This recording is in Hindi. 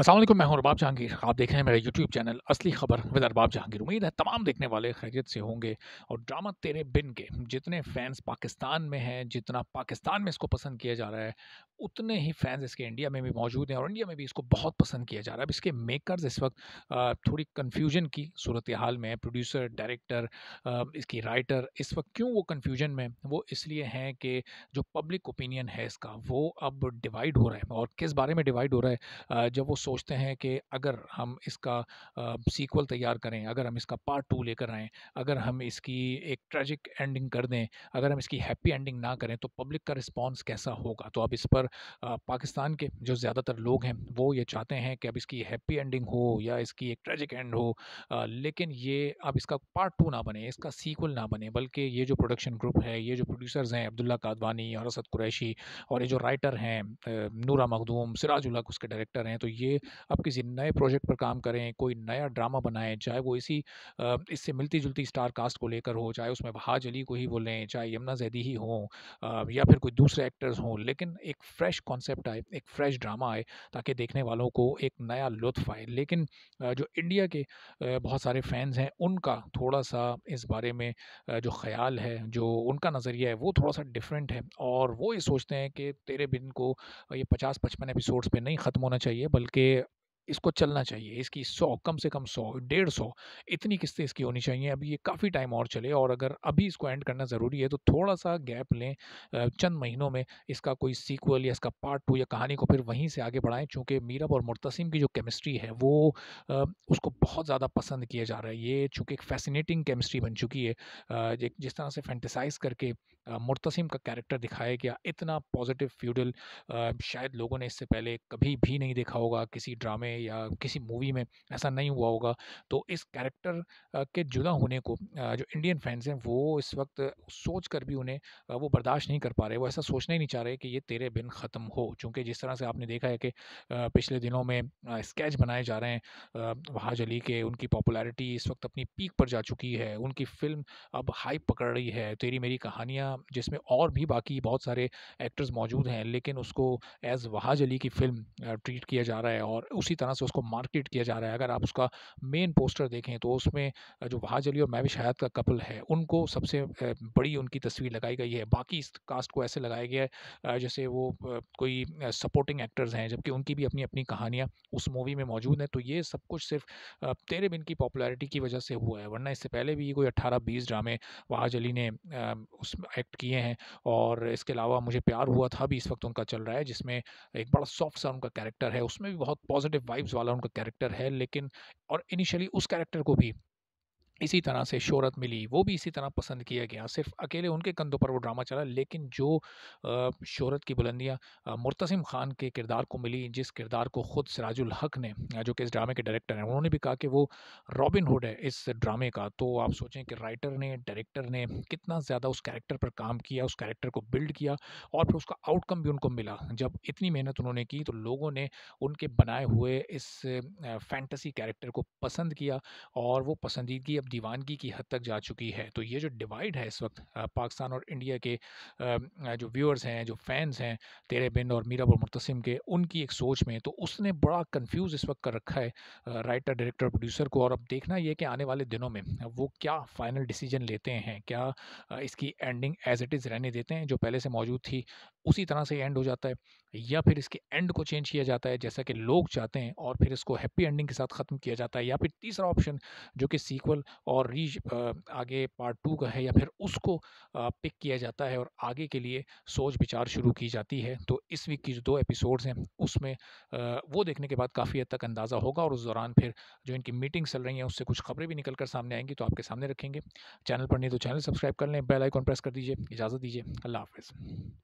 असल मैं हूं रबाब जहांगीर आप देख रहे हैं मेरा यूट्यूब चैनल असली खबर विद अरबाब जहांगीर उम्मीद है तमाम देखने वाले खैरियत से होंगे और ड्रामा तेरे बिन के जितने फैंस पाकिस्तान में हैं जितना पाकिस्तान में इसको पसंद किया जा रहा है उतने ही फैंस इसके इंडिया में भी मौजूद हैं और इंडिया में भी इसको बहुत पसंद किया जा रहा है अब इसके मेकर्स इस वक्त थोड़ी कन्फ्यूजन की सूरत हाल में प्रोड्यूसर डायरेक्टर इसकी राइटर इस वक्त क्यों वो कन्फ्यूजन में वो इसलिए हैं कि जो पब्लिक ओपिनियन है इसका वो अब डिवाइड हो रहा है और किस बारे में डिवाइड हो रहा है जब वो सोचते हैं कि अगर हम इसका सीक्वल तैयार करें अगर हम इसका पार्ट टू लेकर आएँ अगर हम इसकी एक ट्रेजिक एंडिंग कर दें अगर हम इसकी हैप्पी एंडिंग ना करें तो पब्लिक का रिस्पॉन्स कैसा होगा तो अब इस पर पाकिस्तान के जो ज़्यादातर लोग हैं वो ये चाहते हैं कि अब इसकी हैप्पी एंडिंग हो या इसकी एक ट्रेजिक एंड हो लेकिन ये अब इसका पार्ट टू ना बने इसका सीक्वल ना बने बल्कि ये जो प्रोडक्शन ग्रुप है ये जो प्रोड्यूसर्स हैं अब्दुल्ला कादवानी और असद कुरैशी और ये जो राइटर हैं नूरा मखदूम सिराजुल्ला उसके डायरेक्टर हैं तो ये लिए आप किसी नए प्रोजेक्ट पर काम करें कोई नया ड्रामा बनाएं चाहे वो इसी इससे मिलती जुलती स्टार कास्ट को लेकर हो चाहे उसमें बहाज अली को ही बोलें चाहे यमुना जैदी ही हों या फिर कोई दूसरे एक्टर्स हों लेकिन एक फ़्रेश कॉन्सेप्ट आए एक फ़्रेश ड्रामा आए ताकि देखने वालों को एक नया लुत्फ आए लेकिन जो इंडिया के बहुत सारे फ़ैन्स हैं उनका थोड़ा सा इस बारे में जो ख्याल है जो उनका नज़रिया है वो थोड़ा सा डिफरेंट है और वो ये सोचते हैं कि तेरे बिन को ये पचास पचपन एपिसोड्स पे नहीं ख़त्म होना चाहिए बल्कि कि इसको चलना चाहिए इसकी सौ कम से कम सौ डेढ़ सौ इतनी किस्तें इसकी होनी चाहिए अभी ये काफ़ी टाइम और चले और अगर अभी इसको एंड करना ज़रूरी है तो थोड़ा सा गैप लें चंद महीनों में इसका कोई सीक्वल या इसका पार्ट टू या कहानी को फिर वहीं से आगे बढ़ाएं चूँकि मीरब और मुतसिम की जो केमिस्ट्री है वो उसको बहुत ज़्यादा पसंद किया जा रहा है ये चूँकि एक फैसिनेटिंग केमिस्ट्री बन चुकी है जिस तरह से फैंटिसाइज करके मुर्तसिम का कैरेक्टर दिखाया गया इतना पॉजिटिव फ्यूडल शायद लोगों ने इससे पहले कभी भी नहीं देखा होगा किसी ड्रामे या किसी मूवी में ऐसा नहीं हुआ होगा तो इस कैरेक्टर के जुदा होने को जो इंडियन फैंस हैं वो इस वक्त सोच कर भी उन्हें वो बर्दाश्त नहीं कर पा रहे वो ऐसा सोचना ही नहीं चाह रहे कि ये तेरे बिन ख़त्म हो चूँकि जिस तरह से आपने देखा है कि पिछले दिनों में स्केच बनाए जा रहे हैं वहाज अली के उनकी पॉपुलैरिटी इस वक्त अपनी पीक पर जा चुकी है उनकी फ़िल्म अब हाइप पकड़ रही है तेरी मेरी कहानियाँ जिसमें और भी बाकी बहुत सारे एक्टर्स मौजूद हैं लेकिन उसको एज वहाज अली की फ़िल्म ट्रीट किया जा रहा है और उसी तरह से उसको मार्केट किया जा रहा है अगर आप उसका मेन पोस्टर देखें तो उसमें जो वहाज अली और महविश हयात का कपल है उनको सबसे बड़ी उनकी तस्वीर लगाई गई है बाकी इस कास्ट को ऐसे लगाया गया है जैसे वो कोई सपोर्टिंग एक्टर्स हैं जबकि उनकी भी अपनी अपनी कहानियाँ उस मूवी में मौजूद हैं तो ये सब कुछ सिर्फ तेरे बिन की पॉपुलैरिटी की वजह से हुआ है वरना इससे पहले भी कोई अट्ठारह बीस ड्रामे वहाज अली ने उस एक्ट किए हैं और इसके अलावा मुझे प्यार हुआ था भी इस वक्त उनका चल रहा है जिसमें एक बड़ा सॉफ्ट सा उनका कैरेक्टर है उसमें भी बहुत पॉजिटिव वाइब्स वाला उनका कैरेक्टर है लेकिन और इनिशियली उस कैरेक्टर को भी इसी तरह से शोहरत मिली वो भी इसी तरह पसंद किया गया सिर्फ अकेले उनके कंधों पर वो ड्रामा चला लेकिन जो शोहरत की बुलंदियाँ मुर्तसिम खान के किरदार को मिली जिस किरदार को ख़ुद सराजुल हक ने जो कि इस ड्रामे के डायरेक्टर हैं उन्होंने भी कहा कि वो रॉबिन हुड है इस ड्रामे का तो आप सोचें कि राइटर ने डायरेक्टर ने कितना ज़्यादा उस कैरेक्टर पर काम किया उस कैरेक्टर को बिल्ड किया और फिर उसका आउटकम भी उनको मिला जब इतनी मेहनत उन्होंने की तो लोगों ने उनके बनाए हुए इस फैंटसी कैरेक्टर को पसंद किया और वो पसंदीदगी दीवानगी की हद तक जा चुकी है तो ये जो डिवाइड है इस वक्त पाकिस्तान और इंडिया के जो व्यूअर्स हैं जो फैंस हैं तेरे बिन और मीरा मुतसिम के उनकी एक सोच में तो उसने बड़ा कन्फ्यूज़ इस वक्त कर रखा है राइटर डायरेक्टर प्रोड्यूसर को और अब देखना यह कि आने वाले दिनों में वो क्या फ़ाइनल डिसीजन लेते हैं क्या इसकी एंडिंग एज इट इज़ रहने देते हैं जो पहले से मौजूद थी उसी तरह से एंड हो जाता है या फिर इसके एंड को चेंज किया जाता है जैसा कि लोग चाहते हैं और फिर इसको हैप्पी एंडिंग के साथ ख़त्म किया जाता है या फिर तीसरा ऑप्शन जो कि सीक्वल और री आगे पार्ट टू का है या फिर उसको पिक किया जाता है और आगे के लिए सोच विचार शुरू की जाती है तो इस वीक की जो दो एपिसोड्स हैं उसमें वो देखने के बाद काफ़ी हद तक अंदाज़ा होगा और उस दौरान फिर जो इनकी मीटिंग चल रही हैं उससे कुछ खबरें भी निकल कर सामने आएंगी तो आपके सामने रखेंगे चैनल पर नहीं तो चैनल सब्सक्राइब कर लें बेल आइकॉन प्रेस कर दीजिए इजाज़त दीजिए अल्लाह हाफिज़